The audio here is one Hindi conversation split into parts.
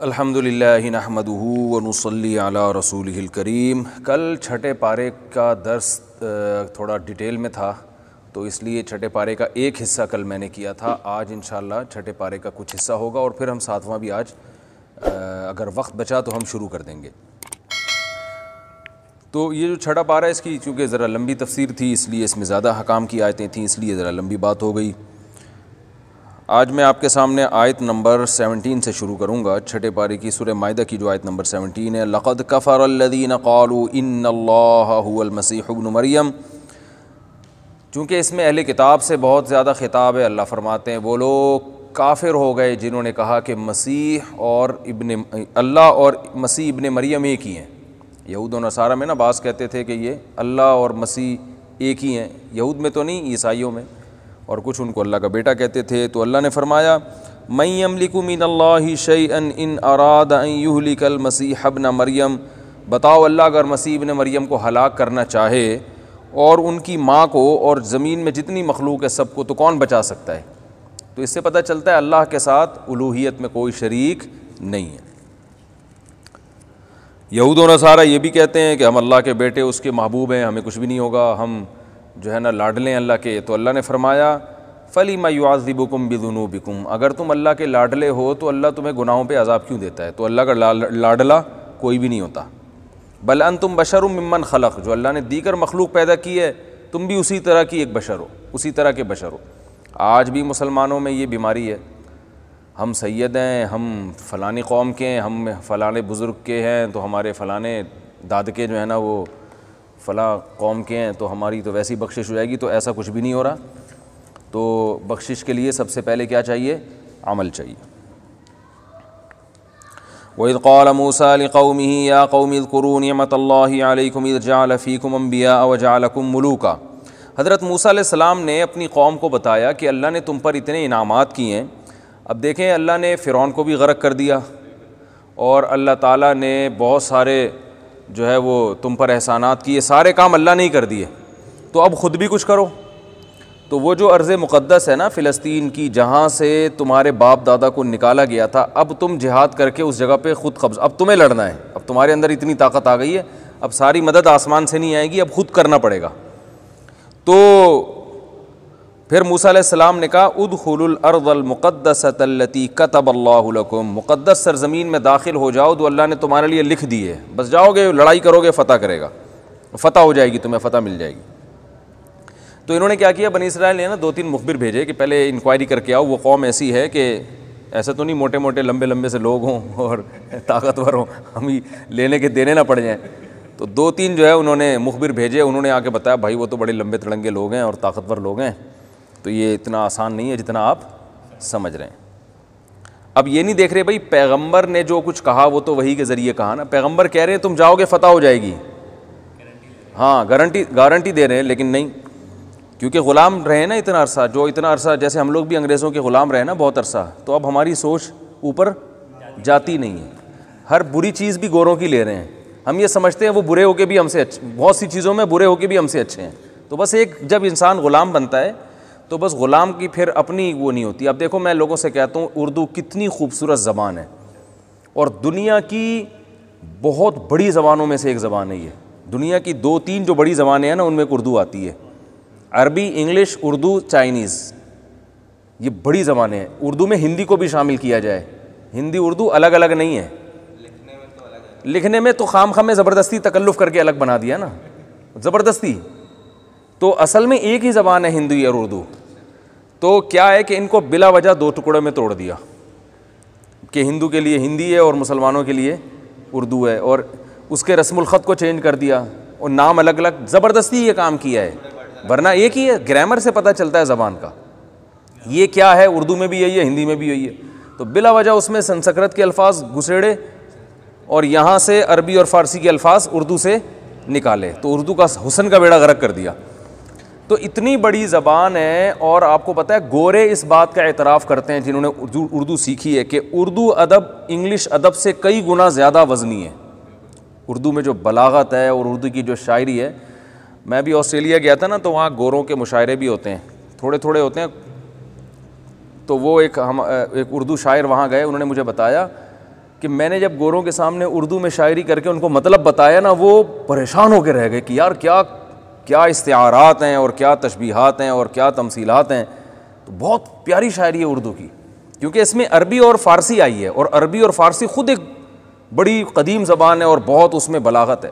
अल्हम्दुलिल्लाह व नसली अला रसूल करीम कल छठे पारे का दर्स थोड़ा डिटेल में था तो इसलिए छठे पारे का एक हिस्सा कल मैंने किया था आज इन छठे पारे का कुछ हिस्सा होगा और फिर हम सातवां भी आज अगर वक्त बचा तो हम शुरू कर देंगे तो ये जो छठा पारा इसकी चूँकि ज़रा लंबी तफसीर थी इसलिए इसमें ज़्यादा हकाम की आयतें थीं इसलिए ज़रा लंबी बात हो गई आज मैं आपके सामने आयत नंबर सेवनटीन से शुरू करूँगा छठे पारे की सुर मायदा की जो आयत नंबर 17 है लक़द कफ़रल्लिन कालू मरियम चूँकि इसमें अहले किताब से बहुत ज़्यादा ख़िताब है अल्लाह फरमाते हैं वो लोग काफिर हो गए जिन्होंने कहा कि मसीह और इबन अल्लाह और मसीह इबन मरियम एक ही हैं यहूद और नसारा में ना बास कहते थे कि ये अल्लाह और मसीह एक ही हैं यहूद में तो नहीं ईसाइयों में और कुछ उनको अल्लाह का बेटा कहते थे तो अल्लाह ने फरमाया मई अमलिकु मिन अल्लाह अन इन अराद युहलिकल मसीह हब न मरियम बताओ अल्लाह अगर मसीब ने मरियम को हलाक करना चाहे और उनकी माँ को और ज़मीन में जितनी मखलूक है सबको तो कौन बचा सकता है तो इससे पता चलता है अल्लाह के साथ उलूहियत में कोई शरीक नहीं है यहूद और नसारा ये भी कहते हैं कि हम अल्लाह के बेटे उसके महबूब हैं हमें कुछ भी नहीं होगा हम जो है ना लाडले अल्लाह के तो अल्लाह ने फरमाया फ़ली मायूज़िबुकुम बिदुनूबिकुम अगर तुम अल्लाह के लाडले हो तो अल्लाह तुम्हें गुनाहों पर अजाब क्यों देता है तो अल्लाह का लाडला कोई भी नहीं होता बल अन तुम बशर ममन खलक जो अल्लाह ने दीगर मखलूक पैदा की है तुम भी उसी तरह की एक बशर हो उसी तरह के बशर हो आज भी मुसलमानों में ये बीमारी है हम सैद हैं हम फ़लाँ कौम के हैं हम फ़लाने बुज़ुर्ग के हैं तो हमारे फ़लाने दाद के जो है ना वो फ़लाँ कौम के हैं तो हमारी तो वैसी बख्शिश हो जाएगी तो ऐसा कुछ भी नहीं हो रहा तो बख्शिश के लिए सबसे पहले क्या चाहिए अमल चाहिए वद कौल मूसा कौमी या कौमिल कुरून मतल्लाकुमजाफ़ीकुम अम्बिया वजालकुम का हज़रत मूसा सलाम ने अपनी कौम को बताया कि अल्लाह ने तुम पर इतने इनामात किए हैं अब देखें अल्लाह ने फ़िरौन को भी गर्क कर दिया और अल्लाह ताला ने बहुत सारे जो है वो तुम पर एहसानात किए सारे काम अल्लाह ने ही कर दिए तो अब ख़ुद भी कुछ करो तो वो जो अर्ज़ मुक़दस है ना फ़िलिस्तीन की जहाँ से तुम्हारे बाप दादा को निकाला गया था अब तुम जिहाद करके उस जगह पर ख़ुद कब्ज़ अब तुम्हें लड़ना है अब तुम्हारे अंदर इतनी ताकत आ गई है अब सारी मदद आसमान से नहीं आएगी अब ख़ुद करना पड़ेगा तो फिर मूसम ने कहा उद खुलरदमक़दसतलती कतबल्लाकुम मुक़दस सरजमीन में दाखिल हो जाओ तो अल्लाह ने तुम्हारे लिए लिख दी है बस जाओगे लड़ाई करोगे फ़तह करेगा फ़तह हो जाएगी तुम्हें फ़तह मिल जाएगी तो इन्होंने क्या किया बनी इसराइल ने ना दो तीन मुखबिर भेजे कि पहले इंक्वायरी करके आओ वो कौम ऐसी है कि ऐसा तो नहीं मोटे मोटे लंबे लंबे से लोग हों और ताकतवर हों हम ही लेने के देने ना पड़ जाएँ तो दो तीन जो है उन्होंने मुखबिर भेजे उन्होंने आके बताया भाई वो तो बड़े लंबे तड़ंगे लोग हैं और ताकतवर लोग हैं तो ये इतना आसान नहीं है जितना आप समझ रहे हैं अब ये नहीं देख रहे भाई पैगंबर ने जो कुछ कहा वो तो वही के ज़रिए कहा ना पैगंबर कह रहे हैं तुम जाओगे फतह हो जाएगी हाँ गारंटी गारंटी दे रहे हैं लेकिन नहीं क्योंकि ग़ुलाम रहे ना इतना अरसा जो इतना अरसा जैसे हम लोग भी अंग्रेज़ों के ग़ुलाम रहे ना बहुत अरसा तो अब हमारी सोच ऊपर जाती नहीं है हर बुरी चीज़ भी गोरों की ले रहे हैं हम ये समझते हैं वो बुरे होके भी हमसे अच्छे बहुत सी चीज़ों में बुरे होके भी हमसे अच्छे हैं तो बस एक जब इंसान ग़ुलाम बनता है तो बस ग़ुलाम की फिर अपनी वो नहीं होती अब देखो मैं लोगों से कहता हूँ उर्दू कितनी खूबसूरत ज़बान है और दुनिया की बहुत बड़ी ज़बानों में से एक ज़बान है ये दुनिया की दो तीन जो बड़ी ज़बानें हैं ना उनमें एक उर्दू आती है अरबी इंग्लिश उर्दू चाइनीज़ ये बड़ी ज़बानें हैं उर्दू में हिंदी को भी शामिल किया जाए हिंदी उर्दू अलग अलग नहीं है लिखने में तो खाम खाम में ज़बरदस्ती तकल्लुफ़ करके अलग बना दिया ना ज़बरदस्ती तो असल में एक ही ज़बान है हिंदी और उर्दू तो क्या है कि इनको बिला वजह दो टुकड़े में तोड़ दिया कि हिंदू के लिए हिंदी है और मुसलमानों के लिए उर्दू है और उसके ख़त को चेंज कर दिया और नाम अलग अलग ज़बरदस्ती ये काम किया है वरना एक ही है ग्रामर से पता चलता है ज़बान का ये क्या है उर्दू में भी यही है हिंदी में भी यही है तो बिला वजह उसमें संस्कृत के अल्फाज घुसेड़े और यहाँ से अरबी और फ़ारसी के अल्फाज उर्दू से निकाले तो उर्दू का हुसन का बेड़ा गरक कर दिया तो इतनी बड़ी ज़बान है और आपको पता है गोरे इस बात का एतराफ़ करते हैं जिन्होंने उर्दू सीखी है कि उर्दू अदब इंग्लिश अदब से कई गुना ज़्यादा वज़नी है उर्दू में जो बलागत है और उर्दू की जो शायरी है मैं भी ऑस्ट्रेलिया गया था ना तो वहाँ गोरों के मुशायरे भी होते हैं थोड़े थोड़े होते हैं तो वो एक हम एक उर्दू शायर वहाँ गए उन्होंने मुझे बताया कि मैंने जब गोरों के सामने उर्दू में शायरी करके उनको मतलब बताया ना वो परेशान होकर रह गए कि यार क्या क्या इस्तारात हैं और क्या तशबीहात हैं और क्या तमसीलात हैं तो बहुत प्यारी शायरी है उर्दू की क्योंकि इसमें अरबी और फ़ारसी आई है और अरबी और फ़ारसी ख़ुद एक बड़ी कदीम ज़बान है और बहुत उसमें बलागत है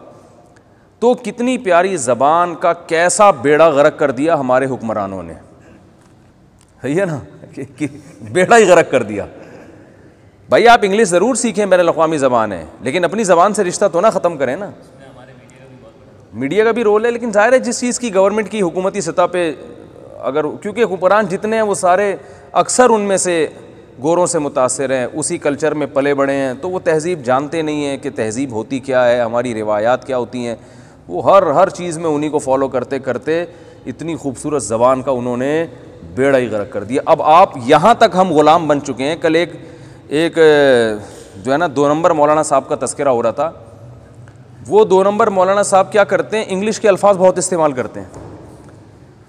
तो कितनी प्यारी ज़बान का कैसा बेड़ा गरक कर दिया हमारे हुक्मरानों ने सही है ना कि, बेड़ा ही गरक कर दिया भाई आप इंग्लिश ज़रूर सीखें बैन अवी ज़बान है लेकिन अपनी ज़बान से रिश्ता तो ना ख़त्म करें ना मीडिया का भी रोल है लेकिन जाहिर है जिस चीज़ की गवर्नमेंट की हुकूमती सतह पर अगर क्योंकि हुक्मरान जितने हैं वो सारे अक्सर उनमें से गोरों से मुतासर हैं उसी कल्चर में पले बड़े हैं तो वो तहज़ीब जानते नहीं हैं कि तहज़ीब होती क्या है हमारी रिवायात क्या होती हैं वो हर हर चीज़ में उन्हीं को फॉलो करते करते इतनी खूबसूरत ज़बान का उन्होंने बेड़ा ही गर्क कर दिया अब आप यहाँ तक हम ग़ुलाम बन चुके हैं कल एक एक जो है ना दो नंबर मौलाना साहब का तस्करा हो रहा था वो दो नंबर मौलाना साहब क्या करते हैं इंग्लिश के अल्फाज बहुत इस्तेमाल करते हैं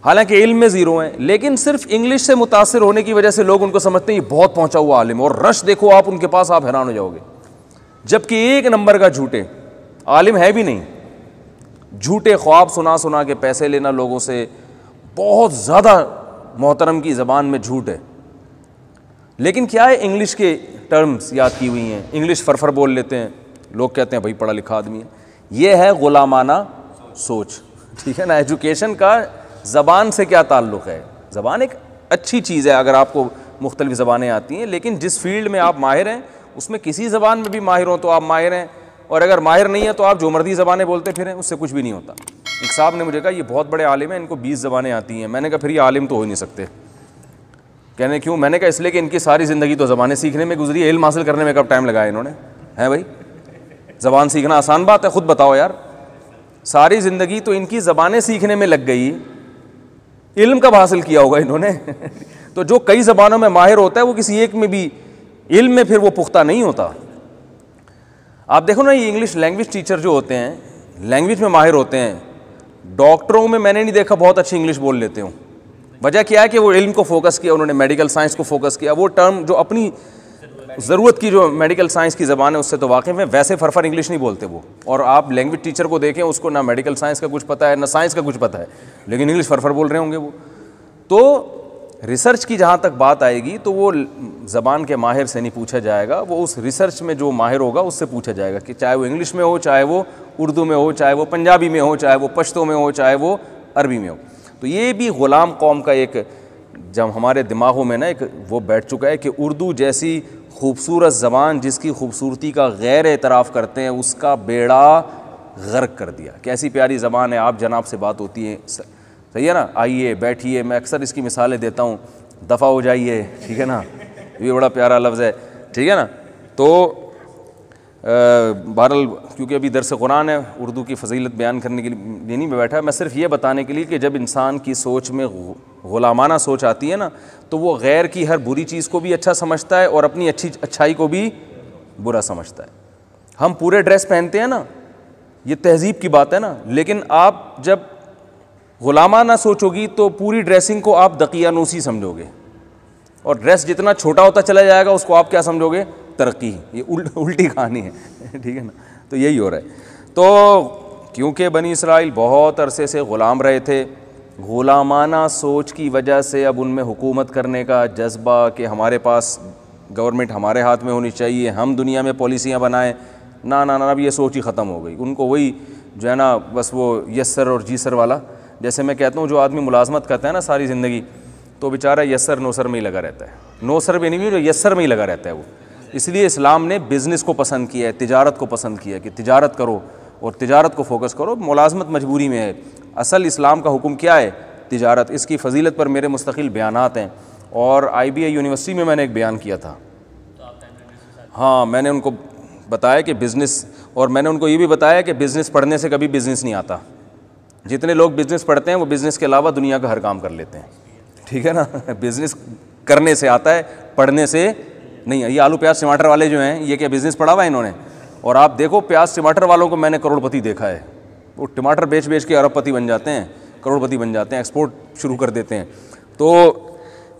हालांकि इल्म में ज़ीरो हैं लेकिन सिर्फ इंग्लिश से मुतासर होने की वजह से लोग उनको समझते हैं ये बहुत पहुंचा हुआ आलिम और रश देखो आप उनके पास आप हैरान हो जाओगे जबकि एक नंबर का झूठे आलिम है भी नहीं झूठे ख्वाब सुना सुना के पैसे लेना लोगों से बहुत ज़्यादा मोहतरम की ज़बान में झूठ है लेकिन क्या है इंग्लिश के टर्म्स याद की हुई हैं इंग्लिश फरफर बोल लेते हैं लोग कहते हैं भाई पढ़ा लिखा आदमी है ये है ग़ुलामाना सोच ठीक है ना एजुकेशन का ज़बान से क्या ताल्लुक़ है ज़बान एक अच्छी चीज़ है अगर आपको मुख्तलिफ़ ज़बानें आती हैं लेकिन जिस फील्ड में आप माहिर हैं उसमें किसी ज़बान में भी माहिर हों तो आप माहिर हैं और अगर माहिर नहीं है तो आप जो मर्दी ज़बानें बोलते फिरें उससे कुछ भी नहीं होता एक साहब ने मुझे कहा ये बहुत बड़े आलिम हैं इनको बीस ज़बानें आती हैं मैंने कहा फिर ये आलिम तो हो ही नहीं सकते कहने क्यों मैंने कहा इसलिए कि इनकी सारी ज़िंदगी तो ज़बानें सीखने में गुजरी इल्म हासिल करने में कब टाइम लगाया इन्होंने हैं भाई ज़बान सीखना आसान बात है ख़ुद बताओ यार सारी ज़िंदगी तो इनकी ज़बानें सीखने में लग गई इल्म कब हासिल किया होगा इन्होंने तो जो कई ज़बानों में माहिर होता है वो किसी एक में भी इल्म में फिर वो पुख्ता नहीं होता आप देखो ना ये इंग्लिश लैंग्वेज टीचर जो होते हैं लैंग्वेज में माहिर होते हैं डॉक्टरों में मैंने नहीं देखा बहुत अच्छी इंग्लिश बोल लेते हूँ वजह क्या है कि वो इल्म को फोकस किया उन्होंने मेडिकल साइंस को फोकस किया वो टर्म जो अपनी ज़रूरत की जो मेडिकल साइंस की ज़बान है उससे तो वाकिफ़ है वैसे फरफर इंग्लिश नहीं बोलते वो और आप लैंग्वेज टीचर को देखें उसको ना मेडिकल साइंस का कुछ पता है ना साइंस का कुछ पता है लेकिन इंग्लिश फरफर बोल रहे होंगे वो तो रिसर्च की जहाँ तक बात आएगी तो वो ज़बान के माहिर से नहीं पूछा जाएगा वो उस रिसर्च में जो माहिर होगा उससे पूछा जाएगा कि चाहे वो इंग्लिश में हो चाहे वो उर्दू में हो चाहे वो पंजाबी में हो चाहे वो पश्तों में हो चाहे वो अरबी में हो तो ये भी ग़ुलाम कौम का एक जब हमारे दिमागों में ना एक वो बैठ चुका है कि उर्दू जैसी खूबसूरत जबान जिसकी खूबसूरती का गैर एतराफ़ करते हैं उसका बेड़ा गर्क कर दिया कैसी प्यारी ज़बान है आप जनाब से बात होती है सही है ना आइए बैठिए मैं अक्सर इसकी मिसालें देता हूँ दफ़ा हो जाइए ठीक है ना ये बड़ा प्यारा लफ्ज़ है ठीक है ना तो बहरल क्योंकि अभी दरस कुरान है उर्दू की फजीलत बयान करने के लिए नहीं बैठा मैं सिर्फ ये बताने के लिए कि जब इंसान की सोच में ग़ुलामाना सोच आती है ना तो वो गैर की हर बुरी चीज़ को भी अच्छा समझता है और अपनी अच्छी अच्छाई को भी बुरा समझता है हम पूरे ड्रेस पहनते हैं ना ये तहजीब की बात है ना लेकिन आप जब ग़ुलामाना सोचोगी तो पूरी ड्रेसिंग को आप दकियानूसी समझोगे और ड्रेस जितना छोटा होता चला जाएगा उसको आप क्या समझोगे तरक्की ये उल, उल्टी कहानी है ठीक है ना तो यही हो रहा है तो क्योंकि बनी इसराइल बहुत अरसे से ग़ुलाम रहे थे ग़ुलामाना सोच की वजह से अब उनमें हुकूमत करने का जज्बा कि हमारे पास गवर्नमेंट हमारे हाथ में होनी चाहिए हम दुनिया में पॉलिसियाँ बनाएँ ना ना ना अब ये सोच ही ख़त्म हो गई उनको वही जो है ना बस वो यस सर और जी सर वाला जैसे मैं कहता हूँ जो आदमी मुलाजमत करता है ना सारी ज़िंदगी तो बेचारा यस सर नो सर में ही लगा रहता है नो सर भी नहीं भी जो यस सर में ही लगा रहता है वो इसलिए इस्लाम ने बिज़नेस को पसंद किया है तजारत को पसंद किया है कि तजारत करो और तजारत को फोकस करो मुलाजमत मजबूरी में है असल इस्लाम का हुक्म क्या है तजारत इसकी फजीलत पर मेरे मुस्तकिल बयान हैं और आई बी आई यूनिवर्सिटी में मैंने एक बयान किया था तो हाँ मैंने उनको बताया कि बिज़नेस और मैंने उनको ये भी बताया कि बिज़नेस पढ़ने से कभी बिज़नेस नहीं आता जितने लोग बिज़नेस पढ़ते हैं वो बिज़नेस के अलावा दुनिया का हर काम कर लेते हैं ठीक है ना बिज़नेस करने से आता है पढ़ने से नहीं है ये आलू प्याज टमाटर वाले जो हैं ये क्या बिज़नेस पड़ा हुआ है इन्होंने और आप देखो प्याज टमाटर वालों को मैंने करोड़पति देखा है वो टमाटर बेच बेच के अरबपति बन जाते हैं करोड़पति बन जाते हैं एक्सपोर्ट शुरू कर देते हैं तो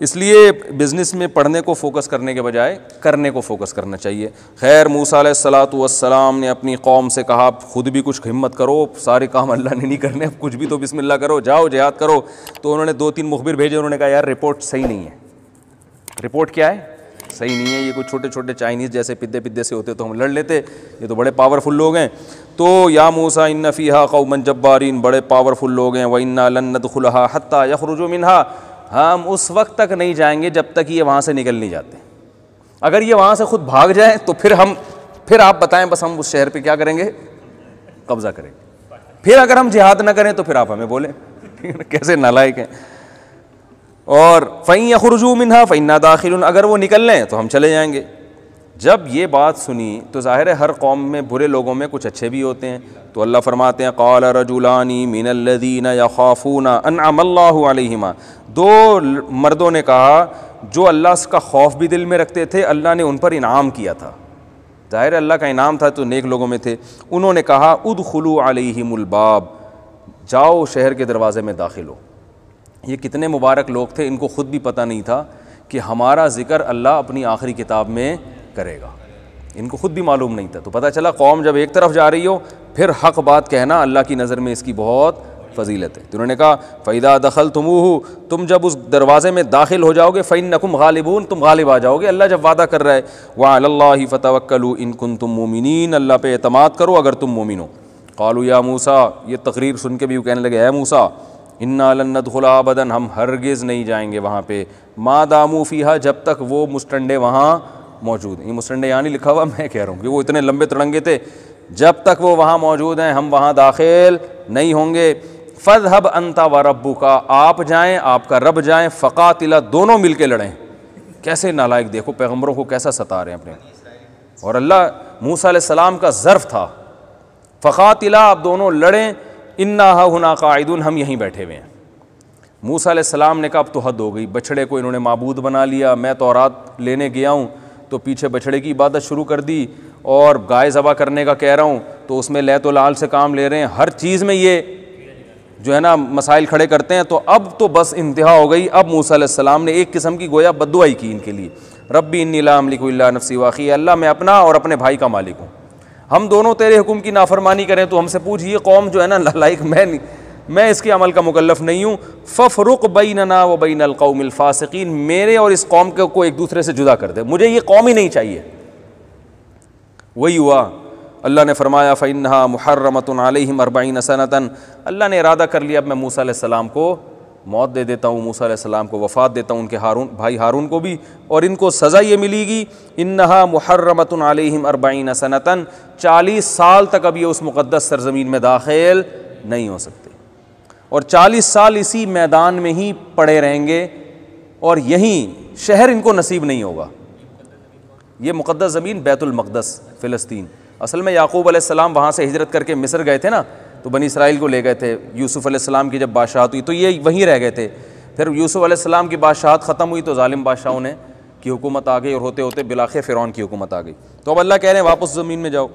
इसलिए बिज़नेस में पढ़ने को फोकस करने के बजाय करने को फोकस करना चाहिए खैर मूसा सलात वसलाम ने अपनी कौम से कहा आप ख़ुद भी कुछ हिम्मत करो सारे काम अल्लाह ने नहीं करने कुछ भी तो बिस्मिल्लाह करो जाओ जहाद करो तो उन्होंने दो तीन मुखबिर भेजे उन्होंने कहा यार रिपोर्ट सही नहीं है रिपोर्ट क्या है सही नहीं है ये कोई छोटे छोटे चाइनीज़ जैसे पिद्दे पिद्दे से होते तो हम लड़ लेते ये तो बड़े पावरफुल लोग हैं तो या मूसा इन फ़ीहा कौमन जब्बारीन बड़े पावरफुल लोग हैं वन्ना लन्नत खुलहा हत्ता यखरुजो मिनहा हम उस वक्त तक नहीं जाएंगे जब तक ये वहाँ से निकल नहीं जाते अगर ये वहाँ से ख़ुद भाग जाए तो फिर हम फिर आप बताएं बस हम उस शहर पर क्या करेंगे कब्ज़ा करेंगे फिर अगर हम जिहाद ना करें तो फिर आप हमें बोलें कैसे नालायक हैं और फ़ैया खरजू मिनहा फ़ैना दाखिल अगर वो निकल लें तो हम चले जाएँगे जब ये बात सुनी तो ज़ाहिर है हर कौम में बुरे लोगों में कुछ अच्छे भी होते हैं तो अल्लाह फरमाते हैं कॉल रजुलानी मिनल्लदीन या खौफूना अनआमल्लामा दो मर्दों ने कहा जो अल्लाह का खौफ भी दिल में रखते थे अल्लाह ने उन पर इनाम किया था ज़ाहिर अल्लाह का इनाम था तो नेक लोगों में थे उन्होंने कहा उद खलू अलबाब जाओ शहर के दरवाज़े में दाखिल हो ये कितने मुबारक लोग थे इनको ख़ुद भी पता नहीं था कि हमारा ज़िक्र अल्लाह अपनी आखिरी किताब में करेगा इनको ख़ुद भी मालूम नहीं था तो पता चला कौम जब एक तरफ जा रही हो फिर हक बात कहना अल्लाह की नज़र में इसकी बहुत फजीलत है तो उन्होंने कहा फ़ैदा दखल तुमूह तुम जब उस दरवाज़े में दाखिल हो जाओगे फ़ैन नकुम गालिबून तुम गालिब आ जाओगे अल्लाह जब वादा कर रहा है वाह अल्लाह फ़तवक्लू इन कुन तुम मोमिन अल्लाह पे अतमाद करो अगर तुम मोमिन हो कालू या मूसा ये तकरीर सुन के भी कहने लगे है मूसा इन्ना खुला बदन हम हरगिज़ नहीं जाएंगे वहाँ पे माँ दामू फ़ीहा जब तक वो मुस्टंडे वहाँ मौजूद हैं ये मुस्टंडे यहाँ नहीं लिखा हुआ मैं कह रहा हूँ कि वो इतने लंबे तिरंगे थे जब तक वो वहाँ मौजूद हैं हम वहाँ दाखिल नहीं होंगे हब अंता व रब्बू का आप जाएँ आपका रब जाएँ फ़का तिला दोनों मिल के लड़ें कैसे नालायक देखो पैगम्बरों को कैसा सता रहे हैं अपने और अल्लाह मूसा सलाम का ज़र्फ़ था फ़का तिला आप दोनों लड़ें इन्ना हना कायदन हम यहीं बैठे हुए हैं मूसा सलाम ने कहा अब तो हद हो गई बछड़े को इन्होंने मबूद बना लिया मैं तो रात लेने गया हूँ तो पीछे बछड़े की इबादत शुरू कर दी और गाय ज़बा करने का कह रहा हूँ तो उसमें लह तो लाल से काम ले रहे हैं हर चीज़ में ये जो है ना मसाइल खड़े करते हैं तो अब तो बस इंतहा हो गई अब मूसा सलाम ने एक किस्म की गोया बदुआई की इनके लिए रब्बी नीलाम लिखुल्ला नफसी वाक़ी अल्लाह मैं अपना और अपने भाई का मालिक हूँ हम दोनों तेरे हुक्म की नाफरमानी करें तो हमसे पूछ ये कौम जो है ना लाइक मैं नहीं मैं इसके अमल का मुकलफ नहीं हूँ फफ रुक बई ना व बई बैन अलकौमिलफ़ासकिन मेरे और इस कौम को एक दूसरे से जुदा कर दे मुझे ये कौम ही नहीं चाहिए वही हुआ अल्लाह ने फरमाया फ़ैनहा मुहर्रमत अलहम अरबाइन सनतन अल्लाह ने इरादा कर लिया अब मैं मूसा सलाम को मौत दे देता हूँ मूसा सलाम को वफ़ात देता हूँ उनके हारून भाई हारून को भी और इनको सज़ा ये मिलेगी इन नहा मुहर्रमतन आलिम अरबाइन सनता चालीस साल तक अब ये उस मुक़दस सरजमीन में दाखिल नहीं हो सकते और चालीस साल इसी मैदान में ही पड़े रहेंगे और यहीं शहर इनको नसीब नहीं होगा ये मुक़दस ज़मीन बैतुलमक़दस फ़लस्तीन असल में याकूब आसमाम वहाँ से हिजरत करके मिस्र गए थे ना तो बनी इसराइल को ले गए थे यूसुफ़ आसमाम की जब बादशाहत हुई तो ये वहीं रह गए थे फिर यूसुफ़ आसमाम की बादशाहत ख़त्म हुई तो ालिम बादशाहों ने की हुकूमत आ गई और होते होते बिलाख़िर फ़िरौन की हुकूमत आ गई तो अब अल्लाह कह रहे हैं वापस ज़मीन में जाओ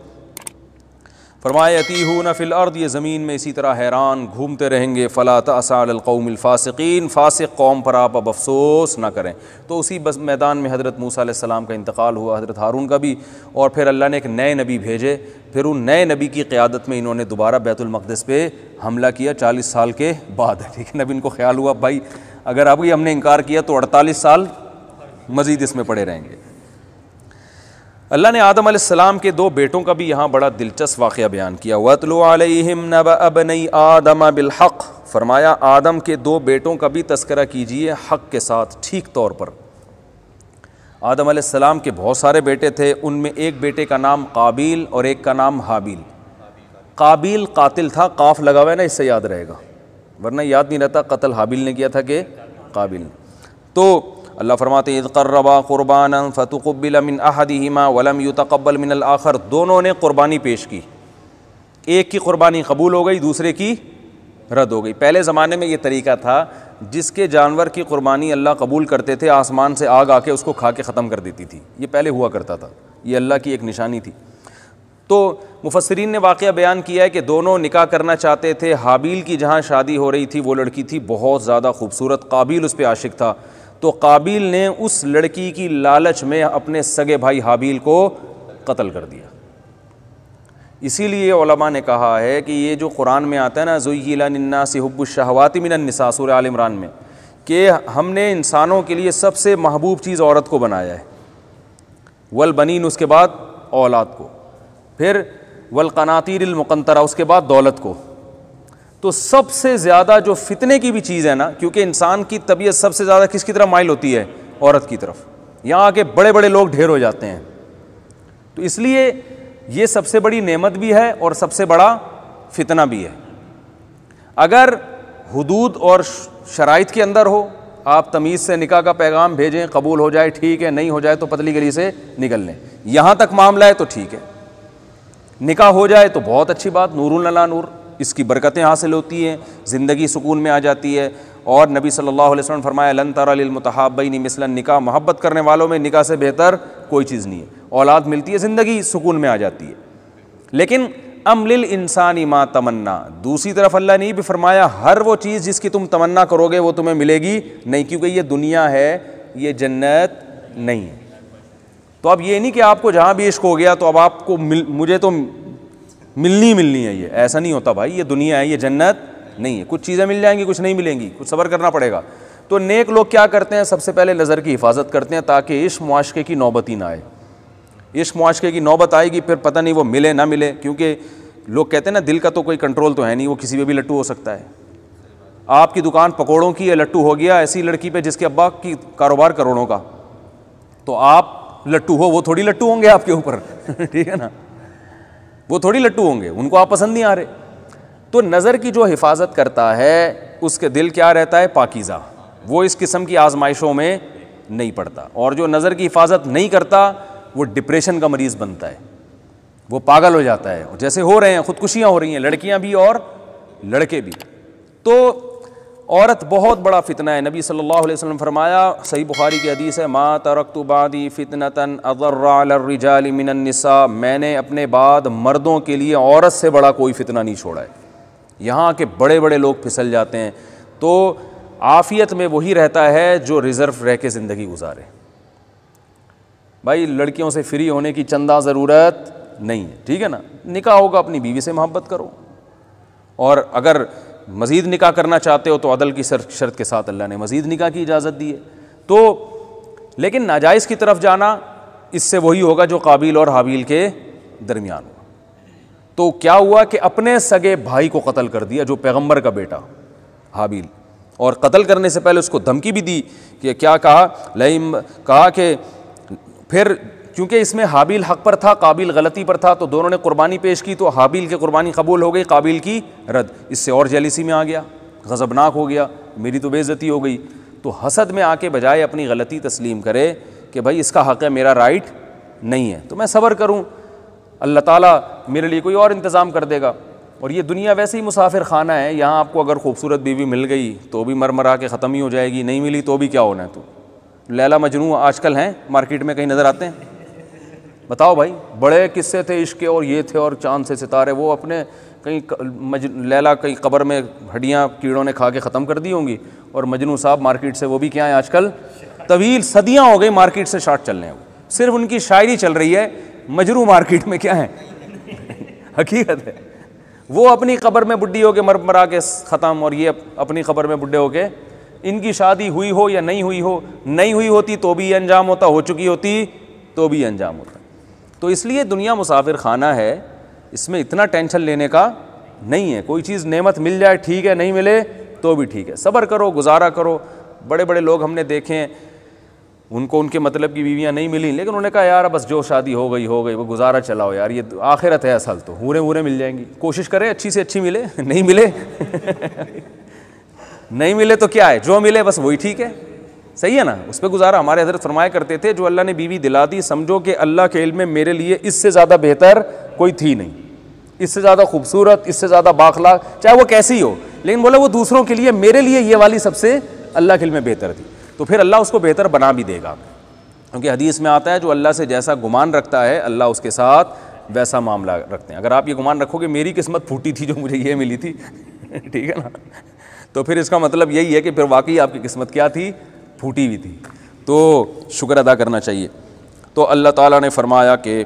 फरमाए न फ़िल अर्द ये ज़मीन में इसी तरह हैरान घूमते रहेंगे फ़लात तसालकौम फ़ासिक कौम पर आप अब अफसोस ना करें तो उसी बस मैदान में हज़रत मूसा सलाम का इंतकाल हुआ हज़रत हारून का भी और फिर अल्लाह ने एक नए नबी भेजे फिर उन नए नबी की क़्यादत में इन्होंने दोबारा बैतुलमक़दस पर हमला किया चालीस साल के बाद लेकिन अब इनको ख्याल हुआ भाई अगर अभी हमने इनकार किया तो अड़तालीस साल मज़ीद इसमें पड़े रहेंगे अल्लाह ने आदम आसमाम के दो बेटों का भी यहाँ बड़ा दिलचस्प वाक़ बयान किया वतलम नब अबनई आदम बिलहक फरमाया आदम के दो बेटों का भी तस्करा कीजिए हक के साथ ठीक तौर पर आदम आसमाम के बहुत सारे बेटे थे उनमें एक बेटे का नाम काबिल और एक का नाम हाबिल काबिल कातिल था काफ लगा हुआ है ना इससे याद रहेगा वरना याद नहीं रहता कतल हाबिल ने किया था कि काबिल तो अल्लाह फरमाते क़र्रबा क़ुरबान फ़तुक़बिल मिन अहदीमा वलम युतकबल मिनल आखर दोनों ने क़ुरबानी पेश की एक की क़ुरबानी कबूल हो गई दूसरे की रद्द हो गई पहले ज़माने में ये तरीका था जिसके जानवर की कुर्बानी अल्लाह कबूल करते थे आसमान से आग आके उसको खा के ख़त्म कर देती थी ये पहले हुआ करता था ये अल्लाह की एक निशानी थी तो मुफसरीन ने वाक़ बयान किया है कि दोनों निकाह करना चाहते थे हाबील की जहाँ शादी हो रही थी वो लड़की थी बहुत ज़्यादा खूबसूरत काबिल उस पर आशिक था तो काबिल ने उस लड़की की लालच में अपने सगे भाई हाबिल को कत्ल कर दिया इसीलिए ओलमा ने कहा है कि ये जो कुरान में आता है ना जुला से हब्बुलशाहवाती मिनसासुर आल इमरान में कि हमने इंसानों के लिए सबसे महबूब चीज़ औरत को बनाया है वल बनीन उसके बाद औलाद को फिर वलकनातिर मुकंतरा उसके बाद दौलत को तो सबसे ज़्यादा जो फितने की भी चीज़ है ना क्योंकि इंसान की तबीयत सबसे ज़्यादा किसकी तरफ माइल होती है औरत की तरफ यहाँ आके बड़े बड़े लोग ढेर हो जाते हैं तो इसलिए ये सबसे बड़ी नेमत भी है और सबसे बड़ा फितना भी है अगर हदूद और शराइ के अंदर हो आप तमीज़ से निकाह का पैगाम भेजें कबूल हो जाए ठीक है नहीं हो जाए तो पतली गली से निकल लें यहाँ तक मामला है तो ठीक है निकाह हो जाए तो बहुत अच्छी बात नूरुल नला नूर इसकी बरकतें हासिल होती हैं ज़िंदगी सुकून में आ जाती है और नबी सल्लल्लाहु अलैहि वसल्लम फरमाया लन तरमतहाबई मिसलन निकाह मोहब्बत करने वालों में निकाह से बेहतर कोई चीज़ नहीं है औलाद मिलती है ज़िंदगी सुकून में आ जाती है लेकिन अमलिल इंसानी माँ तमन्ना दूसरी तरफ अल्लाह ने भी फरमाया हर वो चीज़ जिसकी तुम तमन्ना करोगे वो तुम्हें मिलेगी नहीं क्योंकि ये दुनिया है ये जन्नत नहीं है तो अब ये नहीं कि आपको जहाँ भी इश्क हो गया तो अब आपको मिल मुझे तो मिलनी मिलनी है ये ऐसा नहीं होता भाई ये दुनिया है ये जन्नत नहीं है कुछ चीज़ें मिल जाएंगी कुछ नहीं मिलेंगी कुछ सबर करना पड़ेगा तो नेक लोग क्या करते हैं सबसे पहले नज़र की हिफाजत करते हैं ताकि इश्क मुआशे की नौबत ही ना आए इश्क मुआशे की नौबत आएगी फिर पता नहीं वो मिले ना मिले क्योंकि लोग कहते हैं ना दिल का तो कोई कंट्रोल तो है नहीं वो किसी पर भी लट्टू हो सकता है आपकी दुकान पकौड़ों की या लट्टू हो गया ऐसी लड़की पे जिसके अब्बा की कारोबार करोड़ों का तो आप लट्टू हो वो थोड़ी लट्टू होंगे आपके ऊपर ठीक है ना वो थोड़ी लट्टू होंगे उनको आप पसंद नहीं आ रहे तो नज़र की जो हिफाजत करता है उसके दिल क्या रहता है पाकिज़ा वो इस किस्म की आजमाइशों में नहीं पड़ता और जो नज़र की हिफाजत नहीं करता वो डिप्रेशन का मरीज़ बनता है वो पागल हो जाता है जैसे हो रहे हैं ख़ुदकुशियाँ हो रही हैं लड़कियाँ भी और लड़के भी तो औरत बहुत बड़ा फितना है नबी सल्लल्लाहु अलैहि वसल्लम फरमाया सही बुखारी की हदीस है माँ तरक बादी फ़ितनतन अदर्रजाल निसा मैंने अपने बाद मर्दों के लिए औरत से बड़ा कोई फितना नहीं छोड़ा है यहाँ के बड़े बड़े लोग फिसल जाते हैं तो आफियत में वही रहता है जो रिज़र्व रह के ज़िंदगी गुजारे भाई लड़कियों से फ्री होने की चंदा ज़रूरत नहीं है ठीक है ना निकाह होगा अपनी बीवी से मोहब्बत करो और अगर मज़ीद निका करना चाहते हो तो अदल की सर शर्त के साथ अल्लाह ने मज़ीद निका की इजाज़त दी है तो लेकिन नाजायज़ की तरफ जाना इससे वही होगा जो काबिल और हाबिल के दरमियान हुआ तो क्या हुआ कि अपने सगे भाई को कत्ल कर दिया जो पैगम्बर का बेटा हाबिल और कत्ल करने से पहले उसको धमकी भी दी कि क्या कहा लईम कहा कि फिर क्योंकि इसमें हाबिल हक पर था काबिल गलती पर था तो दोनों ने कुर्बानी पेश की तो हाबिल की कुर्बानी कबूल हो गई काबिल की रद्द इससे और जेलिसी में आ गया गज़बनाक हो गया मेरी तो बेज़ती हो गई तो हसद में आके बजाय अपनी गलती तस्लीम करे कि भाई इसका हक़ है मेरा राइट नहीं है तो मैं सब्र करूँ अल्लाह ताला मेरे लिए कोई और इंतज़ाम कर देगा और ये दुनिया वैसे ही मुसाफिर खाना है यहाँ आपको अगर खूबसूरत बीवी मिल गई तो भी मरमरा के ख़त्म ही हो जाएगी नहीं मिली तो भी क्या होना है तो लैला मजनू आजकल हैं मार्केट में कहीं नज़र आते हैं बताओ भाई बड़े किस्से थे इश्क के और ये थे और चांद से सितारे वो अपने कहीं मज लैला कहीं कबर में हड्डियाँ कीड़ों ने खा के ख़त्म कर दी होंगी और मजनू साहब मार्केट से वो भी क्या है आजकल तवील सदियाँ हो गई मार्केट से शार्ट चल रहे हैं सिर्फ उनकी शायरी चल रही है मजरू मार्केट में क्या है हकीकत है वो अपनी खबर में बुढ़ी होके मर मरा के ख़त्म और ये अपनी खबर में बुढ़े होके इनकी शादी हुई हो या नहीं हुई हो नहीं हुई होती तो भी अंजाम होता हो चुकी होती तो भी अंजाम होता तो इसलिए दुनिया मुसाफिर खाना है इसमें इतना टेंशन लेने का नहीं है कोई चीज़ नेमत मिल जाए ठीक है नहीं मिले तो भी ठीक है सब्र करो गुजारा करो बड़े बड़े लोग हमने देखे हैं उनको उनके मतलब की बीवियाँ नहीं मिली लेकिन उन्होंने कहा यार बस जो शादी हो गई हो गई वो गुजारा चलाओ यार ये तो आखिरत है असल तो हूरें वूरें मिल जाएंगी कोशिश करें अच्छी से अच्छी मिले नहीं मिले नहीं मिले तो क्या है जो मिले बस वही ठीक है सही है ना उस पर गुजारा हमारे हजरत फरमाया करते थे जो अल्लाह ने बीवी दिला दी समझो कि अल्लाह के इल्म में मेरे लिए इससे ज़्यादा बेहतर कोई थी नहीं इससे ज़्यादा खूबसूरत इससे ज़्यादा बाखला चाहे वो कैसी हो लेकिन बोला वो दूसरों के लिए मेरे लिए ये वाली सबसे अल्लाह के इल्म में बेहतर थी तो फिर अल्लाह उसको बेहतर बना भी देगा क्योंकि हदीस में आता है जो अल्लाह से जैसा गुमान रखता है अल्लाह उसके साथ वैसा मामला रखते हैं अगर आप ये गुमान रखोगे मेरी किस्मत फूटी थी जो मुझे ये मिली थी ठीक है ना तो फिर इसका मतलब यही है कि फिर वाकई आपकी किस्मत क्या थी फूटी हुई थी तो शुक्र अदा करना चाहिए तो अल्लाह ताला ने फरमाया कि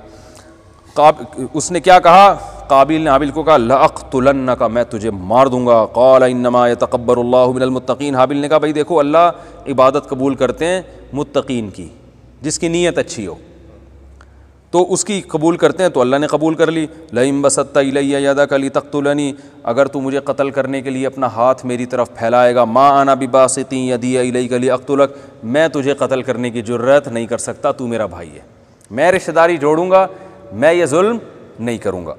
काब उसने क्या कहा काबिल ने हाबिल को कहा लख तुलन्ना का मैं तुझे मार दूंगा कौल तकबर तकबरमिनमतकीन हाबिल ने कहा भाई देखो अल्लाह इबादत कबूल करते हैं मुतकीन की जिसकी नीयत अच्छी हो तो उसकी कबूल करते हैं तो अल्लाह ने कबूल कर ली लईम बसत्ता इलैया यादा कली तख्तुलनी अगर तू मुझे कत्ल करने के लिए अपना हाथ मेरी तरफ फैलाएगा माँ आना भी बिबासती यदिया इलई कली अख्तुलक मैं तुझे कत्ल करने की जरूरत नहीं कर सकता तू मेरा भाई है मैं रिश्तेदारी जोड़ूँगा मैं ये जुल्म नहीं करूँगा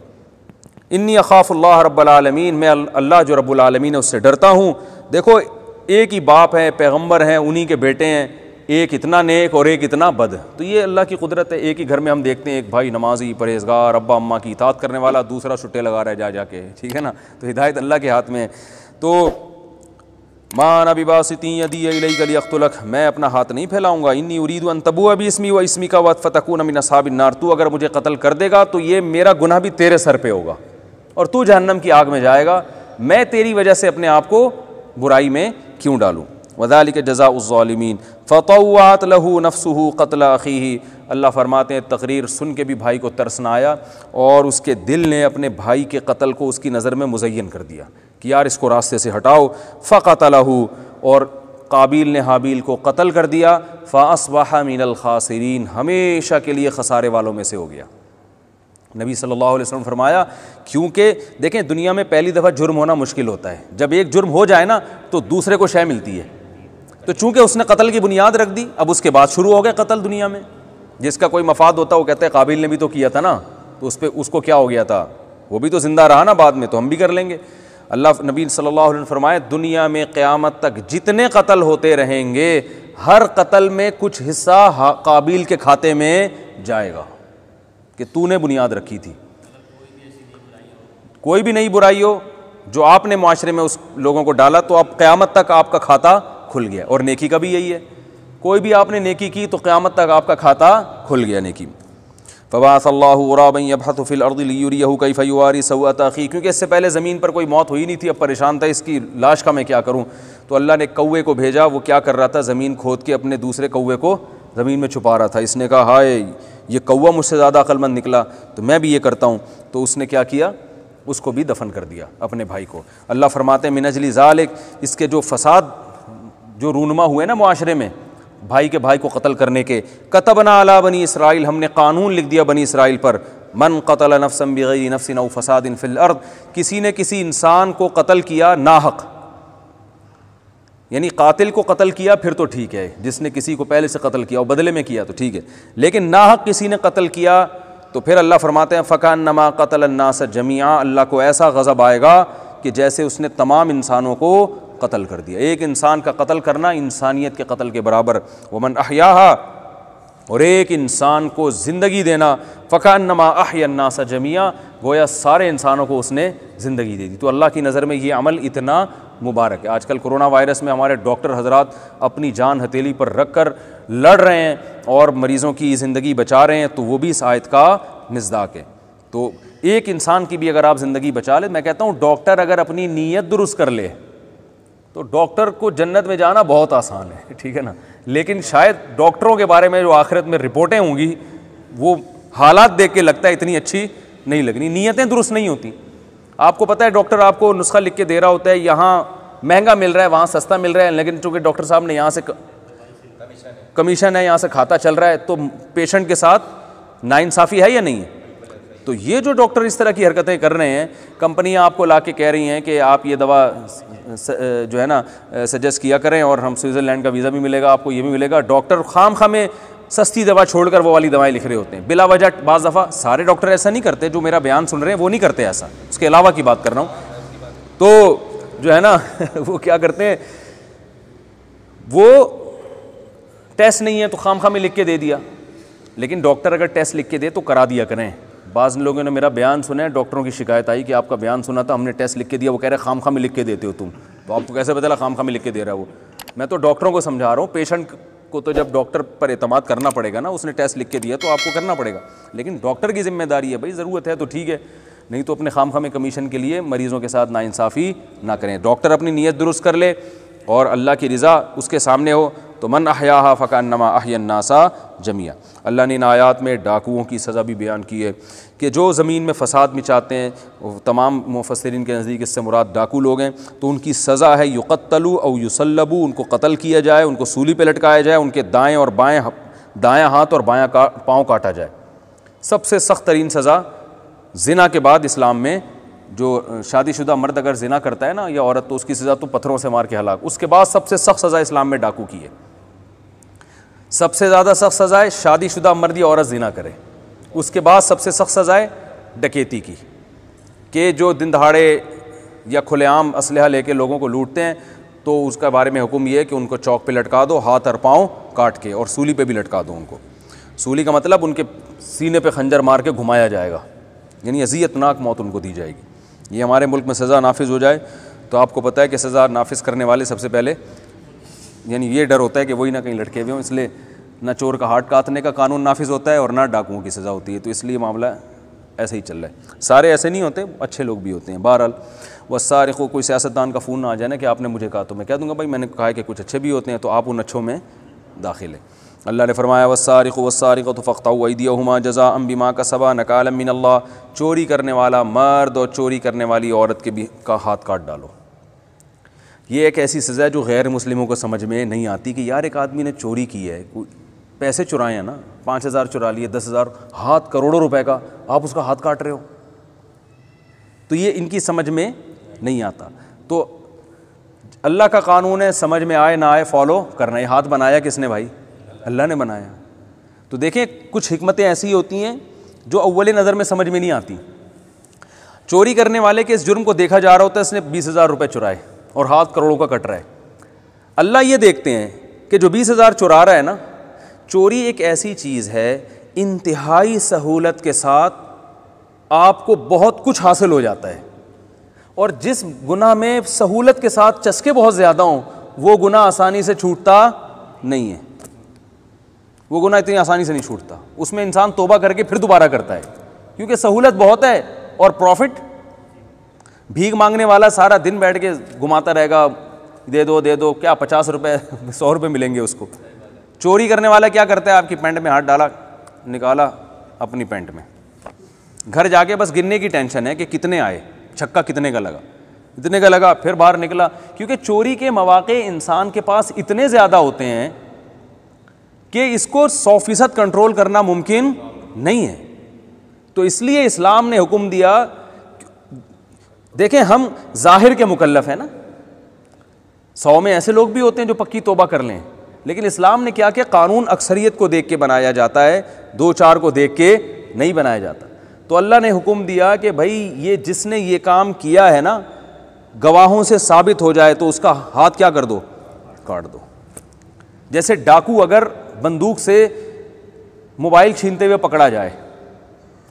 इन्नी अखाफ़ल्ला रबालमीन मैं अल्लाह जो रबालमीन है उससे डरता हूँ देखो एक ही बाप है पैगम्बर हैं उन्हीं के बेटे हैं एक इतना नेक और एक इतना बद तो ये अल्लाह की कुदरत है एक ही घर में हम देखते हैं एक भाई नमाजी परहेजगार अब्बा अम्मा की इतात करने वाला दूसरा छुट्टे लगा रहे जा जाके ठीक है ना तो हिदायत अल्लाह के हाथ में तो माँ नबी बासती यदी अख्तलक मैं अपना हाथ नहीं फैलाऊंगा इन्नी उरीद अन तबुआ अभी इसमी व इसमी का वत फ़तकून अमिन साबिनार तू अगर मुझे कत्ल कर देगा तो ये मेरा गुनाह भी तेरे सर पर होगा और तू जहन्नम की आग में जाएगा मैं तेरी वजह से अपने आप को बुराई में क्यों डालूँ वजालिक जजा उजालमीन फ़तवात लहू नफसू कतल अखी अल्लाह फरमाते हैं तकरीर सुन के भी भाई को तरसना आया और उसके दिल ने अपने भाई के कत्ल को उसकी नज़र में मुजैन कर दिया कि यार इसको रास्ते से हटाओ फ़त लहू और काबिल ने हाबिल को कत्ल कर दिया फ़ासवाहा मीन खासरीन हमेशा के लिए खसारे वालों में से हो गया नबी सल्लल्लाहु अलैहि वसल्लम फरमाया क्योंकि देखें दुनिया में पहली दफ़ा जुर्म होना मुश्किल होता है जब एक जुर्म हो जाए ना तो दूसरे को शय मिलती है तो चूंकि उसने कत्ल की बुनियाद रख दी अब उसके बाद शुरू हो गया कत्ल दुनिया में जिसका कोई मफाद होता वो कहते हैं काबिल ने भी तो किया था ना तो उस पर उसको क्या हो गया था वो भी तो ज़िंदा रहा ना बाद में तो हम भी कर लेंगे अल्लाह नबी सल्लल्लाहु अलैहि वसल्लम फरमाए दुनिया में क़यामत तक जितने कत्ल होते रहेंगे हर कत्ल में कुछ हिस्सा काबिल के खाते में जाएगा कि तूने बुनियाद रखी थी कोई भी नहीं बुराई हो जो आपने माशरे में उस लोगों को डाला तो आप क़्यामत तक आपका खाता खुल गया और नेकी का भी यही है कोई भी आपने नेकी की तो क़्यामत तक आपका खाता खुल गया नेकी फ़वासल्लाबफ़िल अर्दलीहू कई फ़युआरी सऊत अखी क्योंकि इससे पहले ज़मीन पर कोई मौत हुई नहीं थी अब परेशान था इसकी लाश का मैं क्या करूँ तो अल्लाह ने कौए को भेजा वो क्या कर रहा था ज़मीन खोद के अपने दूसरे कौए को ज़मीन में छुपा रहा था इसने कहा हाय ये कौआ मुझसे ज़्यादा अकलमंद निकला तो मैं भी ये करता हूँ तो उसने क्या किया उसको भी दफन कर दिया अपने भाई को अल्लाह फरमाते मिनजली ज़ालिक इसके जो फसाद जो रूनमा हुए ना माशरे में भाई के भाई को कत्ल करने के कतबना अला बनी इसराइल हमने कानून लिख दिया बनी इसराइल पर मन कतल नफसम बगई नफसिन फ़सादिन फिल अर्द किसी ने किसी इंसान को कत्ल किया नाहक यानी कातिल को कत्ल किया फिर तो ठीक है जिसने किसी को पहले से कत्ल किया और बदले में किया तो ठीक है लेकिन नाहक किसी ने कत्ल किया तो फिर अल्लाह फरमाते हैं फ़कान नमा कतल नास जमिया अल्लाह को ऐसा गज़ब आएगा कि जैसे उसने तमाम इंसानों को कत्ल कर दिया एक इंसान का कत्ल करना इंसानियत के कत्ल के बराबर वमन अहिया और एक इंसान को ज़िंदगी देना फ़कानमा अहन्नासा जमिया गोया सारे इंसानों को उसने ज़िंदगी दे दी तो अल्लाह की नज़र में ये अमल इतना मुबारक है आजकल कोरोना वायरस में हमारे डॉक्टर हजरात अपनी जान हथेली पर रख कर लड़ रहे हैं और मरीज़ों की ज़िंदगी बचा रहे हैं तो वो भी इस आयत का मजदाक है तो एक इंसान की भी अगर आप ज़िंदगी बचा लें मैं कहता हूँ डॉक्टर अगर अपनी नीयत दुरुस्त कर ले तो डॉक्टर को जन्नत में जाना बहुत आसान है ठीक है ना लेकिन शायद डॉक्टरों के बारे में जो आखिरत में रिपोर्टें होंगी वो हालात देख के लगता है इतनी अच्छी नहीं लगनी नीयतें दुरुस्त नहीं होती आपको पता है डॉक्टर आपको नुस्खा लिख के दे रहा होता है यहाँ महंगा मिल रहा है वहाँ सस्ता मिल रहा है लेकिन चूँकि डॉक्टर साहब ने यहाँ से कमीशन है यहाँ से खाता चल रहा है तो पेशेंट के साथ नाइंसाफ़ी है या नहीं है तो ये जो डॉक्टर इस तरह की हरकतें कर रहे हैं कंपनियां आपको ला के कह रही हैं कि आप ये दवा जो है ना सजेस्ट किया करें और हम स्विट्ज़रलैंड का वीज़ा भी मिलेगा आपको ये भी मिलेगा डॉक्टर खाम खा में सस्ती दवा छोड़कर वो वाली दवाएं लिख रहे होते हैं बिला वजह बाज़ दफ़ा सारे डॉक्टर ऐसा नहीं करते जो मेरा बयान सुन रहे हैं वो नहीं करते ऐसा उसके अलावा की बात कर रहा हूँ तो जो है ना वो क्या करते हैं वो टेस्ट नहीं है तो खाम खामे में लिख के दे दिया लेकिन डॉक्टर अगर टेस्ट लिख के दे तो करा दिया करें बाज़ लोगों ने मेरा बयान सुना है डॉक्टरों की शिकायत आई कि आपका बयान सुना था हमने टेस्ट लिख के दिया वो कह रहे खाम खाम में लिख के देते हो तुम तो आपको कैसे पता खाम खामी में लिख के दे रहा है वो मैं तो डॉक्टरों को समझा रहा हूँ पेशेंट को तो जब डॉक्टर पर अतमाद करना पड़ेगा ना उसने टेस्ट लिख के दिया तो आपको करना पड़ेगा लेकिन डॉक्टर की जिम्मेदारी है भाई ज़रूरत है तो ठीक है नहीं तो अपने खाम खामे कमीशन के लिए मरीज़ों के साथ नाइंसाफ़ी ना करें डॉक्टर अपनी नीयत दुरुस्त कर ले और अल्लाह की रज़ा उसके सामने हो तो मन अहया फ़कानमा अहयन्नासा जमिया अल्लाह ने इन आयात में डाकुओं की सज़ा भी बयान की है कि जो ज़मीन में फसाद मचाते हैं तमाम मुफसरिन के नज़दीक इससे मुराद डाकू लोग हैं तो उनकी सज़ा है युकतलु और युसलबू उनको कत्ल किया जाए उनको सूली पर लटकाया जाए उनके दाएँ और बाएँ दाया हाथ और बाया का पाँव काटा जाए सबसे सख्त तरीन सज़ा जिना के बाद इस्लाम में जो शादीशुदा मर्द अगर जिना करता है ना या औरत तो उसकी सज़ा तो पत्थरों से मार के हलाक उसके बाद सबसे सख्त सज़ा इस्लाम में डाकू की है सबसे ज़्यादा सख्त सज़ाए शादीशुदा मर्दी औरत जिना करे उसके बाद सबसे सख्त सज़ाए डकेती की कि जो दिन दहाड़े या खुलेआम असलहा लेके लोगों को लूटते हैं तो उसके बारे में हुक्म यह है कि उनको चौक पर लटका दो हाथ और पाँव काट के और सूली पर भी लटका दो उनको सूली का मतलब उनके सीने पर खंजर मार के घुमाया जाएगा यानी अजियतनाक मौत उनको दी जाएगी ये हमारे मुल्क में सज़ा नाफिज हो जाए तो आपको पता है कि सज़ा नाफिज करने वाले सबसे पहले यानी ये डर होता है कि वही ना कहीं लटके हुए हों इसलिए ना चोर का हाथ काटने का कानून नाफिज होता है और ना डाकुओं की सज़ा होती है तो इसलिए मामला ऐसे ही चल रहा है सारे ऐसे नहीं होते अच्छे लोग भी होते हैं बहरहाल वह सारे को कोई सियासतदान का फ़ोन ना आ जाए ना कि आपने मुझे कहा तो मैं कह दूंगा भाई मैंने कहा है कि कुछ अच्छे भी होते हैं तो आप उन अच्छों में दाखिल है अल्लाह ने फरमाया वसारिक वसारिक तो फ़ख्ता हुआ हुमा जजा अम्बिमा का सबा अल्लाह चोरी करने वाला मर्द और चोरी करने वाली औरत के भी का हाथ काट डालो ये एक ऐसी सज़ा है जो गैर मुस्लिमों को समझ में नहीं आती कि यार एक आदमी ने चोरी की है पैसे चुराए हैं ना पाँच हज़ार चुरा लिए दस हज़ार हाथ करोड़ों रुपए का आप उसका हाथ काट रहे हो तो ये इनकी समझ में नहीं आता तो अल्लाह का कानून है समझ में आए ना आए फॉलो करना ये हाथ बनाया किसने भाई अल्लाह ने बनाया तो देखें कुछ हमतें ऐसी होती हैं जो अव्वल नज़र में समझ में नहीं आती चोरी करने वाले के इस जुर्म को देखा जा रहा होता है इसने बीस हज़ार रुपये चुराए और हाथ करोड़ों का कट रहा है अल्लाह ये देखते हैं कि जो बीस हज़ार चुरा रहा है ना चोरी एक ऐसी चीज़ है इंतहाई सहूलत के साथ आपको बहुत कुछ हासिल हो जाता है और जिस गुना में सहूलत के साथ चस्के बहुत ज़्यादा हों वो गुना आसानी से छूटता नहीं है वो गुना इतनी आसानी से नहीं छूटता उसमें इंसान तोबा करके फिर दोबारा करता है क्योंकि सहूलत बहुत है और प्रॉफिट भीख मांगने वाला सारा दिन बैठ के घुमाता रहेगा दे दो दे दो क्या पचास रुपये सौ रुपये मिलेंगे उसको चोरी करने वाला क्या करता है आपकी पैंट में हाथ डाला निकाला अपनी पैंट में घर जाके बस गिनने की टेंशन है कि कितने आए छक्का कितने का लगा इतने का लगा फिर बाहर निकला क्योंकि चोरी के मौाक़े इंसान के पास इतने ज़्यादा होते हैं कि इसको सौ फीसद कंट्रोल करना मुमकिन नहीं है तो इसलिए इस्लाम ने हुक्म दिया देखें हम जाहिर के मुकल्लफ हैं ना सौ में ऐसे लोग भी होते हैं जो पक्की तोबा कर लें लेकिन इस्लाम ने क्या कि कानून अक्सरियत को देख के बनाया जाता है दो चार को देख के नहीं बनाया जाता तो अल्लाह ने हुक्म दिया कि भाई ये जिसने ये काम किया है ना गवाहों से साबित हो जाए तो उसका हाथ क्या कर दो काट दो जैसे डाकू अगर बंदूक से मोबाइल छीनते हुए पकड़ा जाए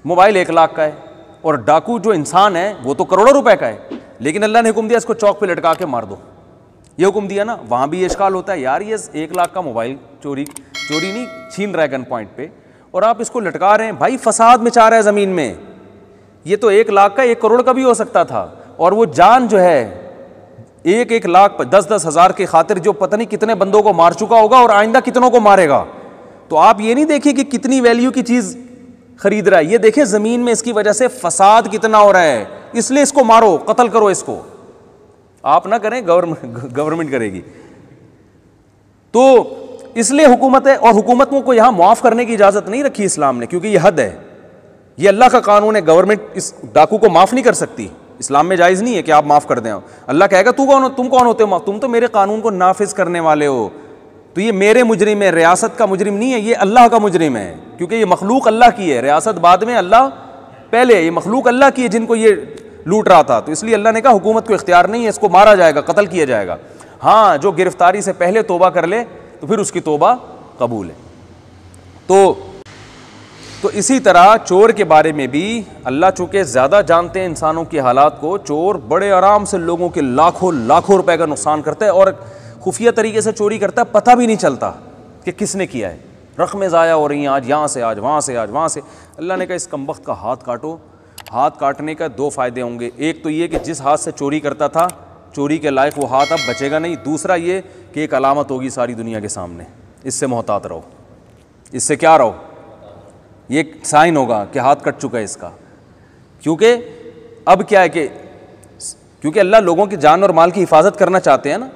मोबाइल एक लाख का है और डाकू जो इंसान है वो तो करोड़ों रुपए का है लेकिन अल्लाह ने हुक्म दिया इसको चौक पे लटका के मार दो ये हुक्म दिया ना वहाँ भी ये शिकाल होता है यार ये एक लाख का मोबाइल चोरी चोरी नहीं छीन रहा है गन पॉइंट पे और आप इसको लटका रहे हैं भाई फसाद में चाह रहा है ज़मीन में ये तो एक लाख का एक करोड़ का भी हो सकता था और वो जान जो है एक एक लाख दस दस हज़ार के खातिर जो पता नहीं कितने बंदों को मार चुका होगा और आइंदा कितनों को मारेगा तो आप ये नहीं देखिए कि कितनी वैल्यू की चीज़ खरीद रहा है ये देखें ज़मीन में इसकी वजह से फसाद कितना हो रहा है इसलिए इसको मारो कत्ल करो इसको आप ना करें गवर्नमेंट गवर्नमेंट करेगी तो इसलिए हुकूमत है और हुकूमतों को यहां माफ़ करने की इजाज़त नहीं रखी इस्लाम ने क्योंकि यह हद है ये अल्लाह का कानून है गवर्नमेंट इस डाकू को माफ़ नहीं कर सकती इस्लाम में जायज़ नहीं है कि आप माफ़ कर दें अल्लाह कहेगा तू कौन हो तुम कौन होते हो तुम तो मेरे कानून को नाफिज करने वाले हो तो ये मेरे मुजरिम है रियासत का मुजरिम नहीं है ये अल्लाह का मुजरिम है क्योंकि ये मखलूक अल्लाह की है रियासत बाद में अल्लाह पहले ये मखलूक अल्लाह की है जिनको ये लूट रहा था तो इसलिए अल्लाह ने कहा हुकूमत को इख्तियार नहीं है इसको मारा जाएगा कत्ल किया जाएगा हाँ जो गिरफ्तारी से पहले तोबा कर ले तो फिर उसकी तोबा कबूल है तो तो इसी तरह चोर के बारे में भी अल्लाह चूँकि ज़्यादा जानते हैं इंसानों के हालात को चोर बड़े आराम से लोगों के लाखों लाखों रुपए का नुकसान करता है और खुफिया तरीके से चोरी करता है पता भी नहीं चलता कि किसने किया है रकमें ज़ाया हो रही हैं आज यहाँ से आज वहाँ से आज वहाँ से अल्लाह ने कहा इस कम का हाथ काटो हाथ काटने का दो फ़ायदे होंगे एक तो ये कि जिस हाथ से चोरी करता था चोरी के लायक वो हाथ अब बचेगा नहीं दूसरा ये कि एक अलामत होगी सारी दुनिया के सामने इससे मोहतात रहो इससे क्या रहो ये साइन होगा कि हाथ कट चुका है इसका क्योंकि अब क्या है कि क्योंकि अल्लाह लोगों की जान और माल की हिफाजत करना चाहते हैं ना